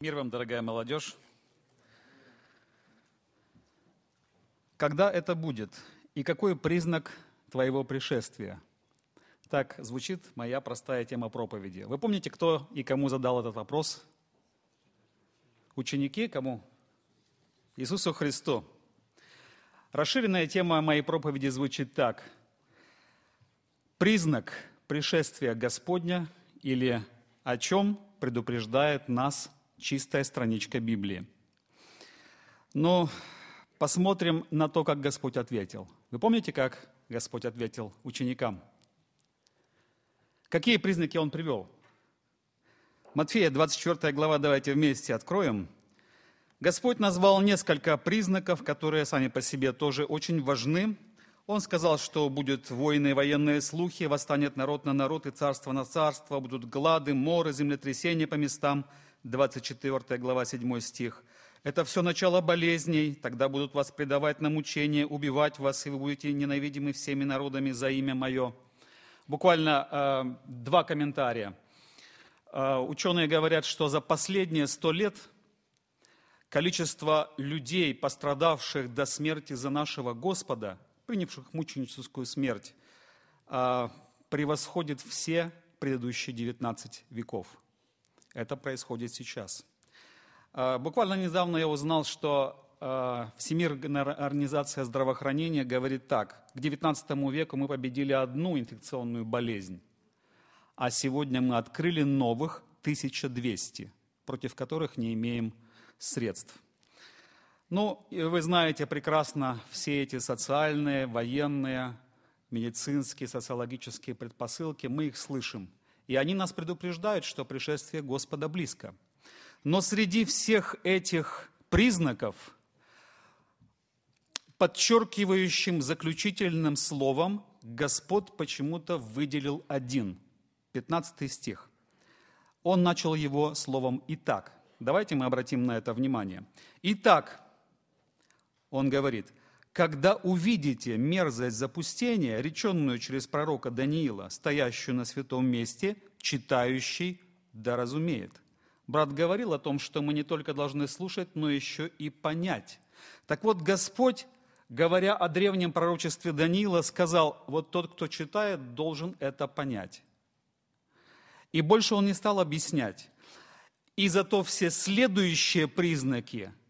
Мир вам, дорогая молодежь. Когда это будет? И какой признак твоего пришествия? Так звучит моя простая тема проповеди. Вы помните, кто и кому задал этот вопрос? Ученики кому? Иисусу Христу. Расширенная тема моей проповеди звучит так. Признак пришествия Господня или о чем предупреждает нас чистая страничка Библии. Но посмотрим на то, как Господь ответил. Вы помните, как Господь ответил ученикам? Какие признаки Он привел? Матфея, 24 глава, давайте вместе откроем. Господь назвал несколько признаков, которые сами по себе тоже очень важны. Он сказал, что будут войны, военные слухи, восстанет народ на народ и царство на царство, будут глады, моры, землетрясения по местам – 24 глава 7 стих. Это все начало болезней, тогда будут вас предавать на мучение, убивать вас, и вы будете ненавидимы всеми народами за имя мое. Буквально э, два комментария. Э, ученые говорят, что за последние сто лет количество людей, пострадавших до смерти за нашего Господа, принявших мученическую смерть, э, превосходит все предыдущие 19 веков. Это происходит сейчас. А, буквально недавно я узнал, что а, Всемирная организация здравоохранения говорит так, к 19 веку мы победили одну инфекционную болезнь, а сегодня мы открыли новых 1200, против которых не имеем средств. Ну, вы знаете прекрасно все эти социальные, военные, медицинские, социологические предпосылки, мы их слышим. И они нас предупреждают, что пришествие Господа близко. Но среди всех этих признаков, подчеркивающим заключительным словом, Господь почему-то выделил один, 15 стих. Он начал его словом «итак». Давайте мы обратим на это внимание. «Итак», он говорит – когда увидите мерзость запустения, реченную через пророка Даниила, стоящую на святом месте, читающий да разумеет. Брат говорил о том, что мы не только должны слушать, но еще и понять. Так вот, Господь, говоря о древнем пророчестве Даниила, сказал, вот тот, кто читает, должен это понять. И больше он не стал объяснять. И зато все следующие признаки –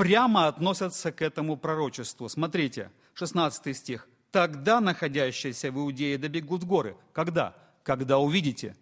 прямо относятся к этому пророчеству. Смотрите, 16 стих. «Тогда находящиеся в Иудее добегут горы». Когда? Когда увидите.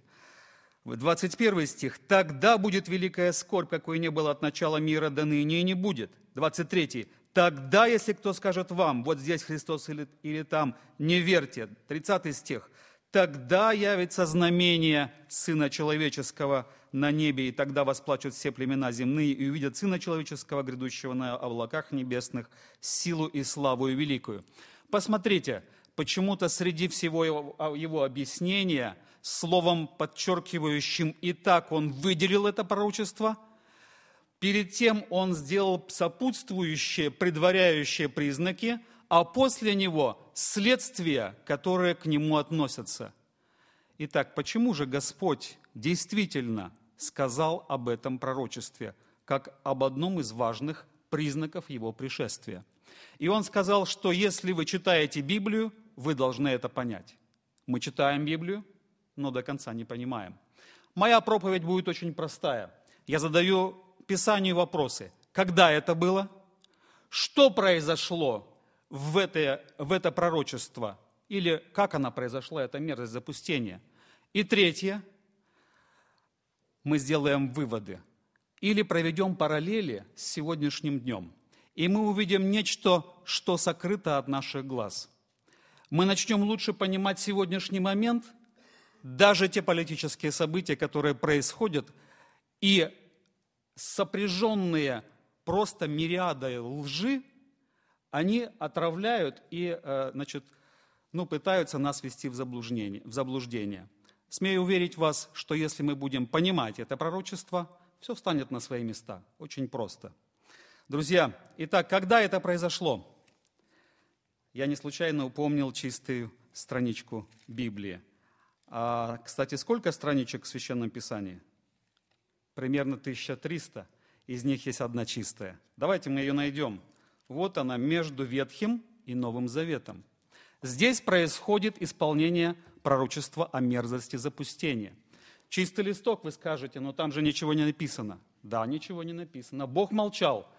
21 стих. «Тогда будет великая скорбь, какой не было от начала мира до ныне и не будет». 23. «Тогда, если кто скажет вам, вот здесь Христос или, или там, не верьте». 30 стих. Тогда явится знамение Сына Человеческого на небе, и тогда восплачут все племена земные, и увидят Сына Человеческого, грядущего на облаках небесных, силу и славу и великую. Посмотрите, почему-то среди всего его, а, его объяснения, словом подчеркивающим, и так он выделил это пророчество – Перед тем он сделал сопутствующие, предваряющие признаки, а после него следствия, которые к нему относятся. Итак, почему же Господь действительно сказал об этом пророчестве, как об одном из важных признаков его пришествия? И он сказал, что если вы читаете Библию, вы должны это понять. Мы читаем Библию, но до конца не понимаем. Моя проповедь будет очень простая. Я задаю Писанию вопросы. Когда это было? Что произошло в это, в это пророчество, или как она произошла, эта мерзость запустения. И третье, мы сделаем выводы или проведем параллели с сегодняшним днем. И мы увидим нечто, что сокрыто от наших глаз. Мы начнем лучше понимать сегодняшний момент, даже те политические события, которые происходят, и сопряженные просто мириадой лжи, они отравляют и э, значит, ну, пытаются нас вести в заблуждение, в заблуждение. Смею уверить вас, что если мы будем понимать это пророчество, все встанет на свои места. Очень просто. Друзья, итак, когда это произошло? Я не случайно упомнил чистую страничку Библии. А, кстати, сколько страничек в Священном Писании? Примерно 1300. Из них есть одна чистая. Давайте мы ее найдем. Вот она между Ветхим и Новым Заветом. Здесь происходит исполнение пророчества о мерзости запустения. Чистый листок, вы скажете, но там же ничего не написано. Да, ничего не написано. Бог молчал.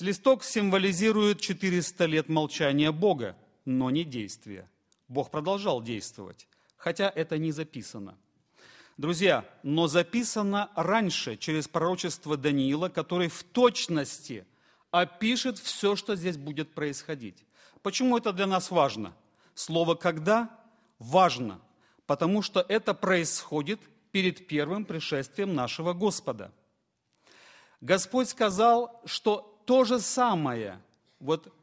Листок символизирует 400 лет молчания Бога, но не действия. Бог продолжал действовать, хотя это не записано. Друзья, но записано раньше, через пророчество Даниила, который в точности – опишет все, что здесь будет происходить. Почему это для нас важно? Слово «когда» важно, потому что это происходит перед первым пришествием нашего Господа. Господь сказал, что то же самое, вот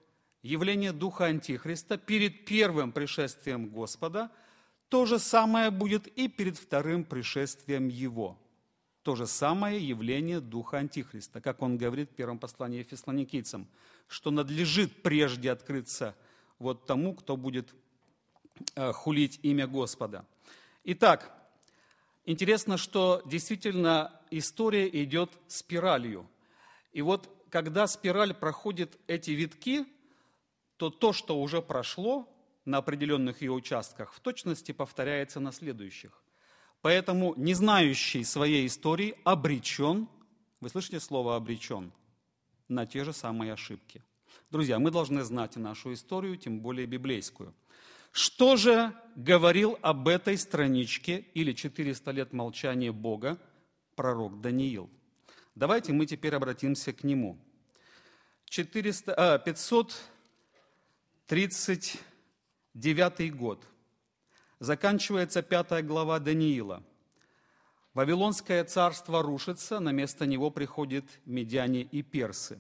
явление Духа Антихриста перед первым пришествием Господа, то же самое будет и перед вторым пришествием Его – то же самое явление Духа Антихриста, как он говорит в первом послании фессалоникийцам, что надлежит прежде открыться вот тому, кто будет э, хулить имя Господа. Итак, интересно, что действительно история идет спиралью. И вот когда спираль проходит эти витки, то то, что уже прошло на определенных ее участках, в точности повторяется на следующих. Поэтому не знающий своей истории обречен, вы слышите слово «обречен», на те же самые ошибки. Друзья, мы должны знать нашу историю, тем более библейскую. Что же говорил об этой страничке или 400 лет молчания Бога пророк Даниил? Давайте мы теперь обратимся к нему. 400, а, 539 год – заканчивается пятая глава Даниила. Вавилонское царство рушится, на место него приходят медяне и персы.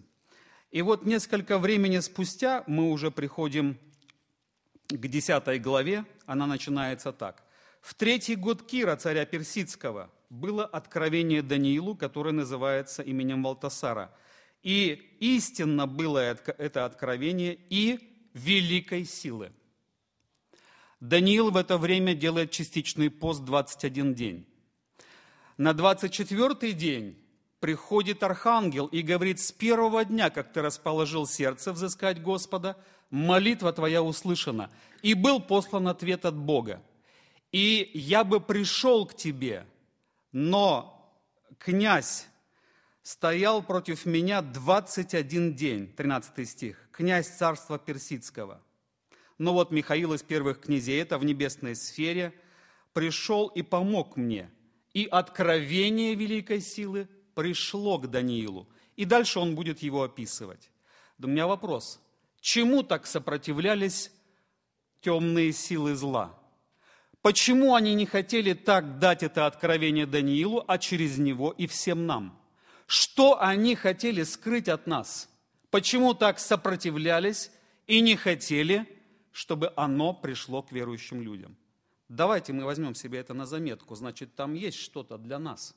И вот несколько времени спустя мы уже приходим к десятой главе, она начинается так. В третий год Кира, царя Персидского, было откровение Даниилу, которое называется именем Валтасара. И истинно было это откровение и великой силы. Даниил в это время делает частичный пост 21 день. На 24 день приходит архангел и говорит, с первого дня, как ты расположил сердце взыскать Господа, молитва твоя услышана, и был послан ответ от Бога. И я бы пришел к тебе, но князь стоял против меня 21 день, 13 стих, князь царства персидского но вот Михаил из первых князей, это в небесной сфере, пришел и помог мне. И откровение великой силы пришло к Даниилу. И дальше он будет его описывать. Да у меня вопрос. Чему так сопротивлялись темные силы зла? Почему они не хотели так дать это откровение Даниилу, а через него и всем нам? Что они хотели скрыть от нас? Почему так сопротивлялись и не хотели чтобы оно пришло к верующим людям. Давайте мы возьмем себе это на заметку, значит, там есть что-то для нас.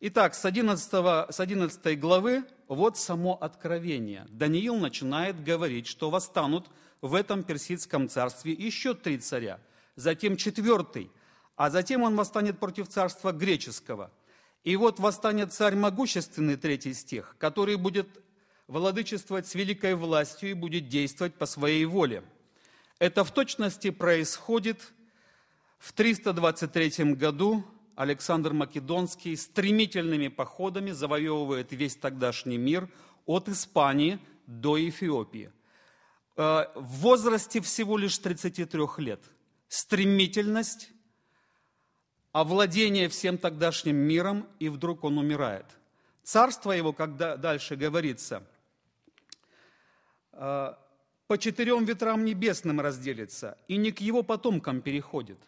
Итак, с 11, с 11 главы вот само откровение. Даниил начинает говорить, что восстанут в этом персидском царстве еще три царя, затем четвертый, а затем он восстанет против царства греческого. И вот восстанет царь могущественный, третий стих, который будет владычествовать с великой властью и будет действовать по своей воле – это в точности происходит в 323 году. Александр Македонский стремительными походами завоевывает весь тогдашний мир от Испании до Эфиопии. Э, в возрасте всего лишь 33 лет. Стремительность, овладение всем тогдашним миром, и вдруг он умирает. Царство его, когда дальше говорится э, – по четырем ветрам небесным разделится и не к его потомкам переходит.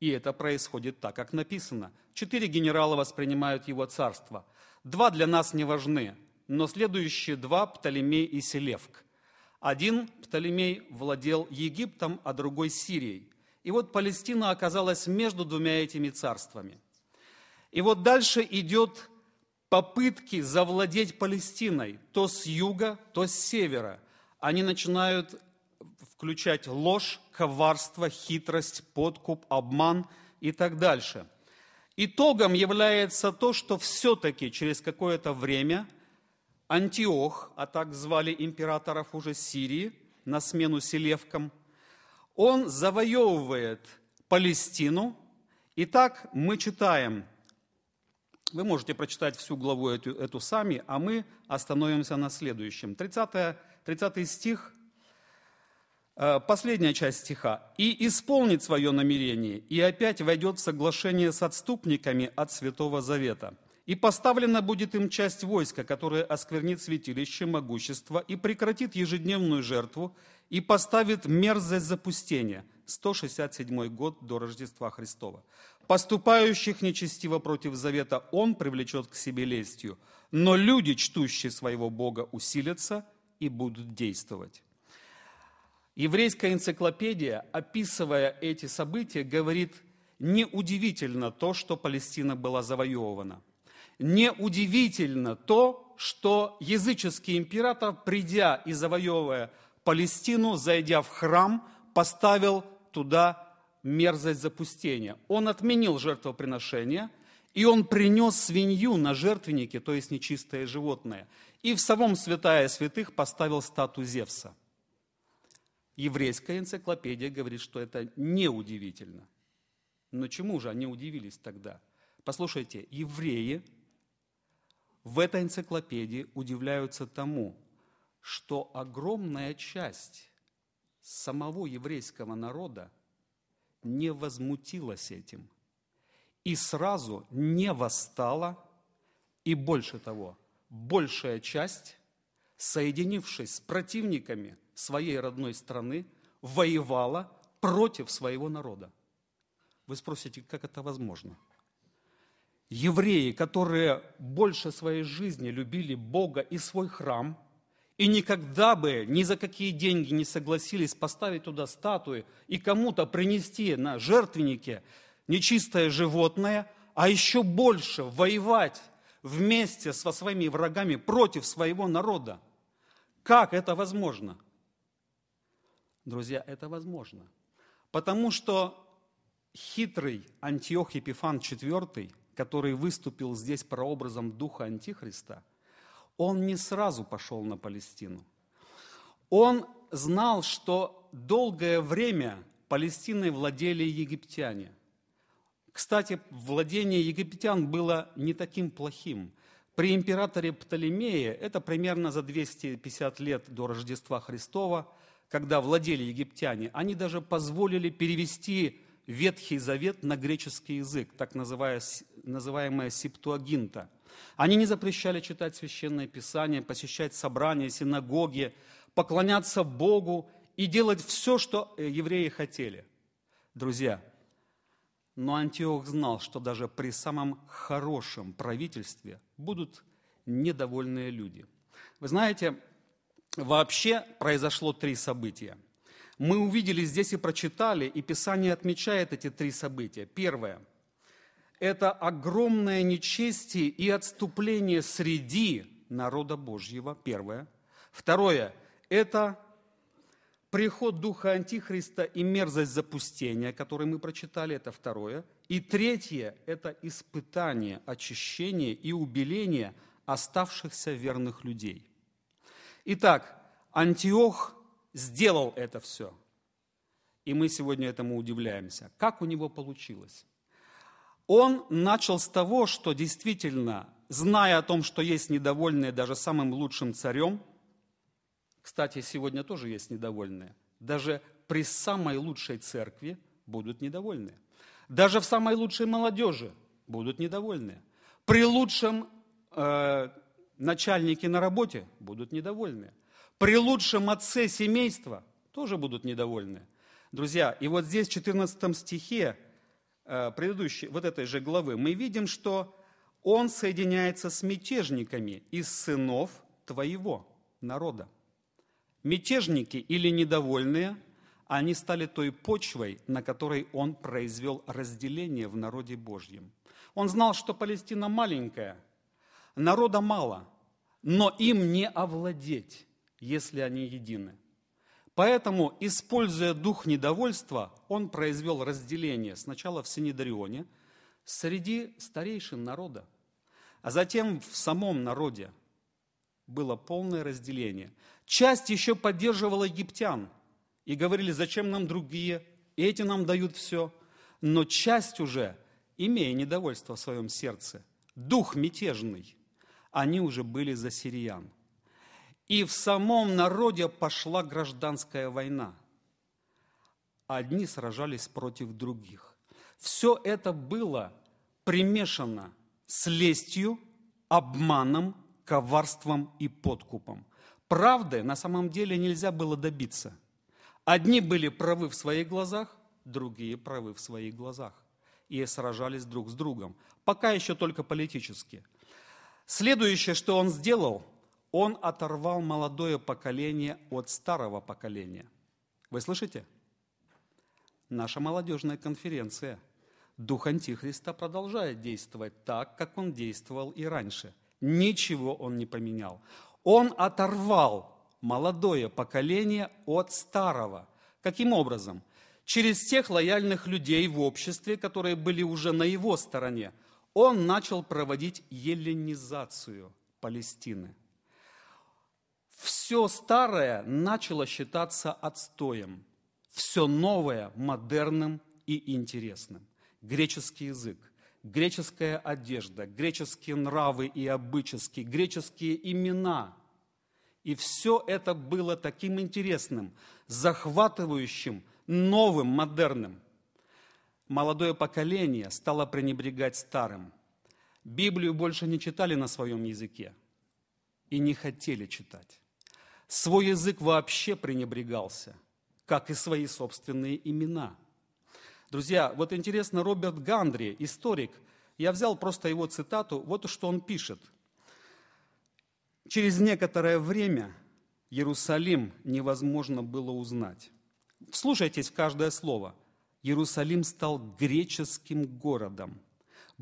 И это происходит так, как написано. Четыре генерала воспринимают его царство. Два для нас не важны, но следующие два – Птолемей и Селевк. Один, Птолемей, владел Египтом, а другой – Сирией. И вот Палестина оказалась между двумя этими царствами. И вот дальше идет попытки завладеть Палестиной то с юга, то с севера – они начинают включать ложь, коварство, хитрость, подкуп, обман и так дальше. Итогом является то, что все-таки через какое-то время Антиох, а так звали императоров уже Сирии, на смену Селевкам, он завоевывает Палестину. Итак, мы читаем, вы можете прочитать всю главу эту, эту сами, а мы остановимся на следующем. 30 30 стих, э, последняя часть стиха. «И исполнит свое намерение, и опять войдет в соглашение с отступниками от Святого Завета. И поставлена будет им часть войска, которая осквернит святилище могущества и прекратит ежедневную жертву, и поставит мерзость запустения». 167 год до Рождества Христова. «Поступающих нечестиво против завета он привлечет к себе лестью, но люди, чтущие своего Бога, усилятся и будут действовать. Еврейская энциклопедия, описывая эти события, говорит, неудивительно то, что Палестина была завоевана. Неудивительно то, что языческий император, придя и завоевывая Палестину, зайдя в храм, поставил туда мерзость запустения. Он отменил жертвоприношение, и он принес свинью на жертвеннике, то есть нечистое животное и в самом святая святых поставил стату Зевса. Еврейская энциклопедия говорит, что это неудивительно. Но чему же они удивились тогда? Послушайте, евреи в этой энциклопедии удивляются тому, что огромная часть самого еврейского народа не возмутилась этим и сразу не восстала, и больше того, большая часть, соединившись с противниками своей родной страны, воевала против своего народа. Вы спросите, как это возможно? Евреи, которые больше своей жизни любили Бога и свой храм, и никогда бы ни за какие деньги не согласились поставить туда статуи и кому-то принести на жертвеннике нечистое животное, а еще больше воевать вместе со своими врагами против своего народа. Как это возможно? Друзья, это возможно. Потому что хитрый Антиох Епифан IV, который выступил здесь прообразом духа Антихриста, он не сразу пошел на Палестину. Он знал, что долгое время Палестиной владели египтяне – кстати, владение египтян было не таким плохим. При императоре Птолемее, это примерно за 250 лет до Рождества Христова, когда владели египтяне, они даже позволили перевести Ветхий Завет на греческий язык, так называемая септуагинта. Они не запрещали читать священное писание, посещать собрания, синагоги, поклоняться Богу и делать все, что э, евреи хотели. Друзья, но Антиох знал, что даже при самом хорошем правительстве будут недовольные люди. Вы знаете, вообще произошло три события. Мы увидели здесь и прочитали, и Писание отмечает эти три события. Первое – это огромное нечестие и отступление среди народа Божьего, первое. Второе – это приход Духа Антихриста и мерзость запустения, которые мы прочитали, это второе. И третье – это испытание, очищение и убеление оставшихся верных людей. Итак, Антиох сделал это все. И мы сегодня этому удивляемся. Как у него получилось? Он начал с того, что действительно, зная о том, что есть недовольные даже самым лучшим царем – кстати, сегодня тоже есть недовольные. Даже при самой лучшей церкви будут недовольные. Даже в самой лучшей молодежи будут недовольные. При лучшем э, начальнике на работе будут недовольные. При лучшем отце семейства тоже будут недовольны. Друзья, и вот здесь в 14 стихе э, предыдущей, вот этой же главы, мы видим, что он соединяется с мятежниками из сынов твоего народа. Мятежники или недовольные, они стали той почвой, на которой он произвел разделение в народе Божьем. Он знал, что Палестина маленькая, народа мало, но им не овладеть, если они едины. Поэтому, используя дух недовольства, он произвел разделение сначала в Синедарионе, среди старейшин народа, а затем в самом народе было полное разделение – Часть еще поддерживала египтян и говорили, зачем нам другие, эти нам дают все. Но часть уже, имея недовольство в своем сердце, дух мятежный, они уже были за сириян. И в самом народе пошла гражданская война. Одни сражались против других. Все это было примешано с лестью, обманом, коварством и подкупом. Правды на самом деле нельзя было добиться. Одни были правы в своих глазах, другие правы в своих глазах. И сражались друг с другом. Пока еще только политически. Следующее, что он сделал, он оторвал молодое поколение от старого поколения. Вы слышите? Наша молодежная конференция. Дух Антихриста продолжает действовать так, как он действовал и раньше. Ничего он не поменял. Он оторвал молодое поколение от старого. Каким образом? Через тех лояльных людей в обществе, которые были уже на его стороне, он начал проводить еленизацию Палестины. Все старое начало считаться отстоем, все новое – модерным и интересным. Греческий язык, греческая одежда, греческие нравы и обычаи, греческие имена. И все это было таким интересным, захватывающим, новым, модерным. Молодое поколение стало пренебрегать старым. Библию больше не читали на своем языке и не хотели читать. Свой язык вообще пренебрегался, как и свои собственные имена – Друзья, вот интересно, Роберт Гандри, историк, я взял просто его цитату, вот что он пишет. Через некоторое время Иерусалим невозможно было узнать. Вслушайтесь в каждое слово. Иерусалим стал греческим городом –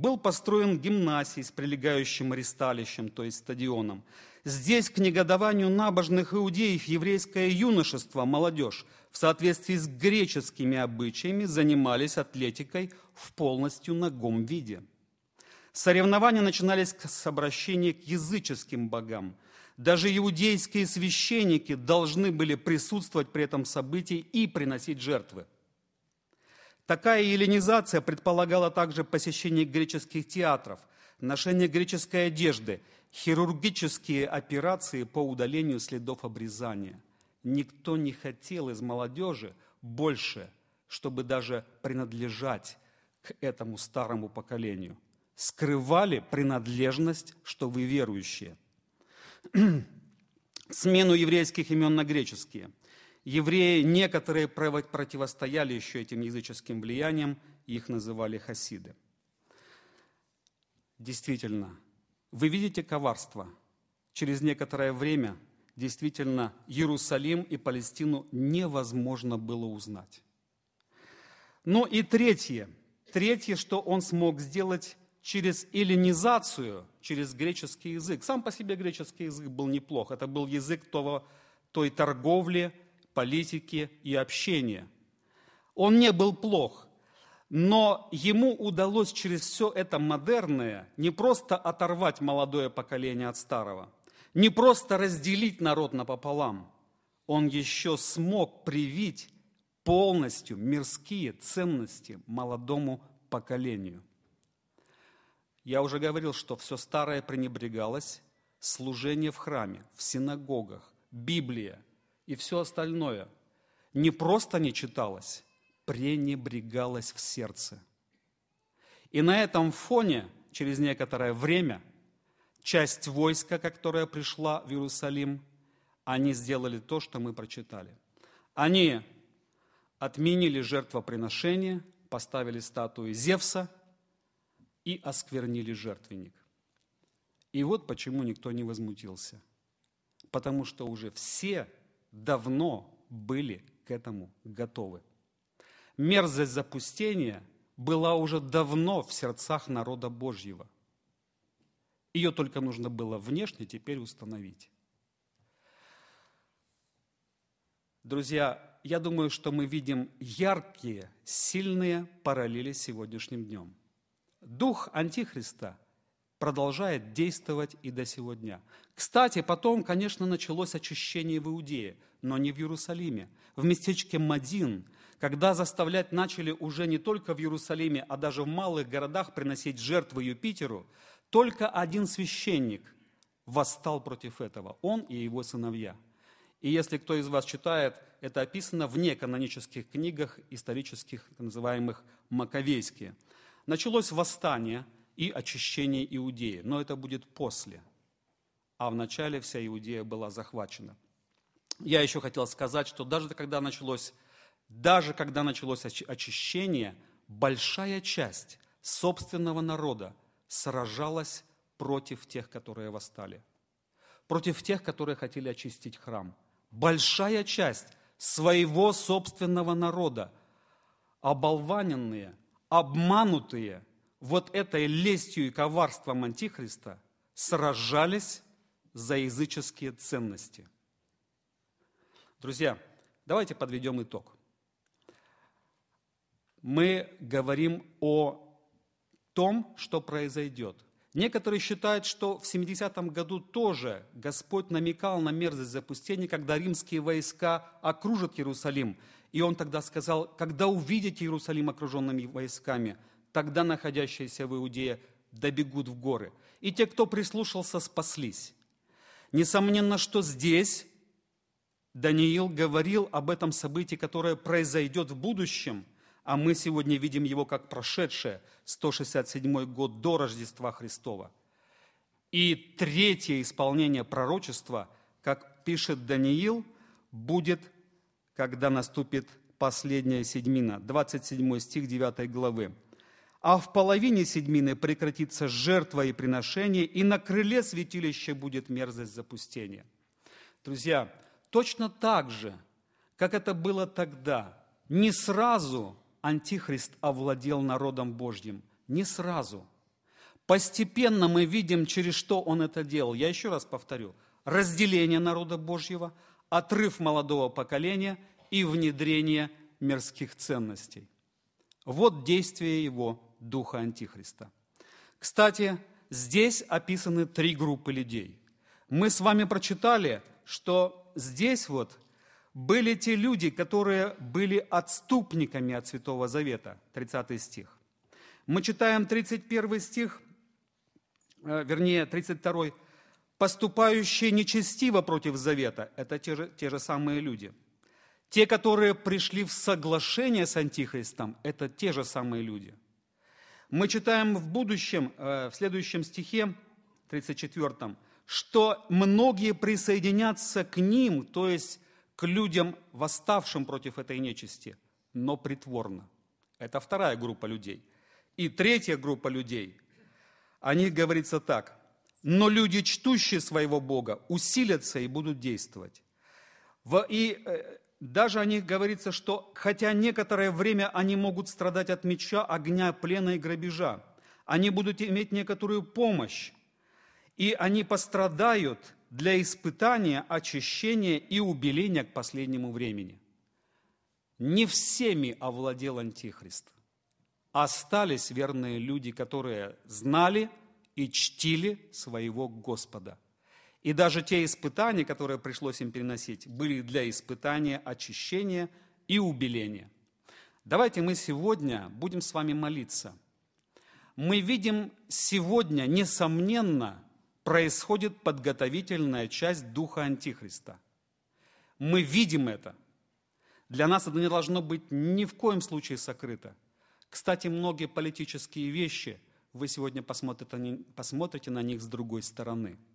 был построен гимназий с прилегающим ристалищем, то есть стадионом. Здесь к негодованию набожных иудеев еврейское юношество, молодежь, в соответствии с греческими обычаями занимались атлетикой в полностью нагом виде. Соревнования начинались с обращения к языческим богам. Даже иудейские священники должны были присутствовать при этом событии и приносить жертвы – Такая еленизация предполагала также посещение греческих театров, ношение греческой одежды, хирургические операции по удалению следов обрезания. Никто не хотел из молодежи больше, чтобы даже принадлежать к этому старому поколению. Скрывали принадлежность, что вы верующие. Смену еврейских имен на греческие – Евреи некоторые противостояли еще этим языческим влияниям, их называли хасиды. Действительно, вы видите коварство. Через некоторое время действительно Иерусалим и Палестину невозможно было узнать. Ну и третье. Третье, что он смог сделать через эллинизацию, через греческий язык. Сам по себе греческий язык был неплох. Это был язык того, той торговли, политики и общения. Он не был плох, но ему удалось через все это модерное не просто оторвать молодое поколение от старого, не просто разделить народ напополам, он еще смог привить полностью мирские ценности молодому поколению. Я уже говорил, что все старое пренебрегалось, служение в храме, в синагогах, Библия, и все остальное не просто не читалось, пренебрегалось в сердце. И на этом фоне через некоторое время часть войска, которая пришла в Иерусалим, они сделали то, что мы прочитали. Они отменили жертвоприношение, поставили статую Зевса и осквернили жертвенник. И вот почему никто не возмутился. Потому что уже все давно были к этому готовы. Мерзость запустения была уже давно в сердцах народа Божьего. Ее только нужно было внешне теперь установить. Друзья, я думаю, что мы видим яркие, сильные параллели с сегодняшним днем. Дух Антихриста – продолжает действовать и до сего дня. Кстати, потом, конечно, началось очищение в Иудее, но не в Иерусалиме, в местечке Мадин, когда заставлять начали уже не только в Иерусалиме, а даже в малых городах приносить жертвы Юпитеру, только один священник восстал против этого, он и его сыновья. И если кто из вас читает, это описано в неканонических книгах исторических, так называемых «Маковейские». Началось восстание – и очищение Иудеи. Но это будет после. А вначале вся Иудея была захвачена. Я еще хотел сказать, что даже когда началось, даже когда началось очищение, большая часть собственного народа сражалась против тех, которые восстали, против тех, которые хотели очистить храм. Большая часть своего собственного народа, оболваненные, обманутые – вот этой лестью и коварством Антихриста сражались за языческие ценности. Друзья, давайте подведем итог. Мы говорим о том, что произойдет. Некоторые считают, что в 70-м году тоже Господь намекал на мерзость запустения, когда римские войска окружат Иерусалим. И он тогда сказал, когда увидите Иерусалим окруженными войсками, тогда находящиеся в Иудее добегут в горы. И те, кто прислушался, спаслись. Несомненно, что здесь Даниил говорил об этом событии, которое произойдет в будущем, а мы сегодня видим его как прошедшее, 167 год до Рождества Христова. И третье исполнение пророчества, как пишет Даниил, будет, когда наступит последняя седьмина, 27 стих 9 главы а в половине седьмины прекратится жертва и приношение, и на крыле святилища будет мерзость запустения. Друзья, точно так же, как это было тогда, не сразу Антихрист овладел народом Божьим, не сразу. Постепенно мы видим, через что он это делал. Я еще раз повторю. Разделение народа Божьего, отрыв молодого поколения и внедрение мирских ценностей. Вот действие его духа Антихриста. Кстати, здесь описаны три группы людей. Мы с вами прочитали, что здесь вот были те люди, которые были отступниками от Святого Завета, 30 стих. Мы читаем 31 стих, э, вернее, 32 поступающие нечестиво против завета, это те же, те же самые люди. Те, которые пришли в соглашение с Антихристом, это те же самые люди. Мы читаем в будущем, э, в следующем стихе, 34, что многие присоединятся к ним, то есть к людям, восставшим против этой нечисти, но притворно. Это вторая группа людей. И третья группа людей, о них говорится так, но люди, чтущие своего Бога, усилятся и будут действовать. И э, даже о них говорится, что хотя некоторое время они могут страдать от меча, огня, плена и грабежа, они будут иметь некоторую помощь, и они пострадают для испытания, очищения и убеления к последнему времени. Не всеми овладел Антихрист. Остались верные люди, которые знали и чтили своего Господа – и даже те испытания, которые пришлось им переносить, были для испытания очищения и убеления. Давайте мы сегодня будем с вами молиться. Мы видим сегодня, несомненно, происходит подготовительная часть Духа Антихриста. Мы видим это. Для нас это не должно быть ни в коем случае сокрыто. Кстати, многие политические вещи, вы сегодня посмотрите, посмотрите на них с другой стороны –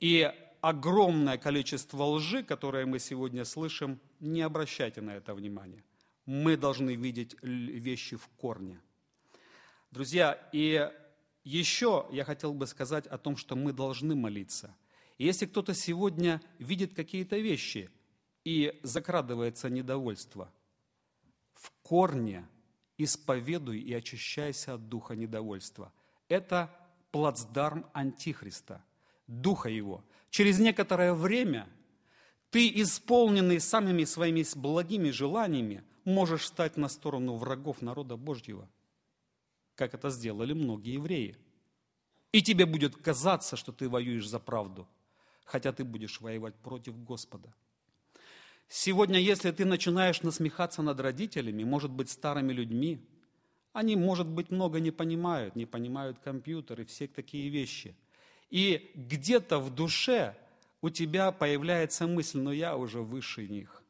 и огромное количество лжи, которое мы сегодня слышим, не обращайте на это внимания. Мы должны видеть вещи в корне. Друзья, и еще я хотел бы сказать о том, что мы должны молиться. И если кто-то сегодня видит какие-то вещи и закрадывается недовольство, в корне исповедуй и очищайся от духа недовольства. Это плацдарм Антихриста – Духа Его. Через некоторое время ты, исполненный самыми своими благими желаниями, можешь стать на сторону врагов народа Божьего, как это сделали многие евреи. И тебе будет казаться, что ты воюешь за правду, хотя ты будешь воевать против Господа. Сегодня, если ты начинаешь насмехаться над родителями, может быть, старыми людьми, они, может быть, много не понимают, не понимают компьютеры, все такие вещи – и где-то в душе у тебя появляется мысль, но я уже выше них.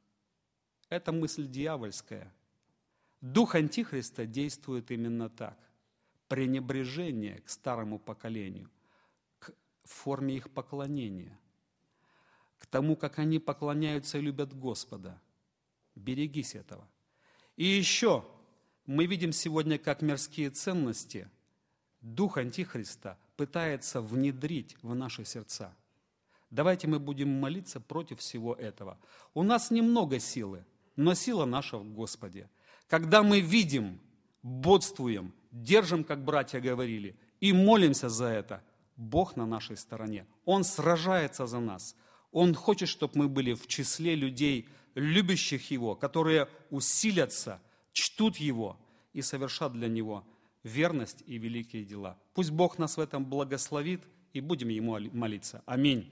Это мысль дьявольская. Дух Антихриста действует именно так. Пренебрежение к старому поколению, к форме их поклонения, к тому, как они поклоняются и любят Господа. Берегись этого. И еще мы видим сегодня, как мирские ценности, дух Антихриста пытается внедрить в наши сердца. Давайте мы будем молиться против всего этого. У нас немного силы, но сила наша в Господе. Когда мы видим, бодствуем, держим, как братья говорили, и молимся за это, Бог на нашей стороне. Он сражается за нас. Он хочет, чтобы мы были в числе людей, любящих Его, которые усилятся, чтут Его и совершат для Него – верность и великие дела. Пусть Бог нас в этом благословит и будем Ему молиться. Аминь.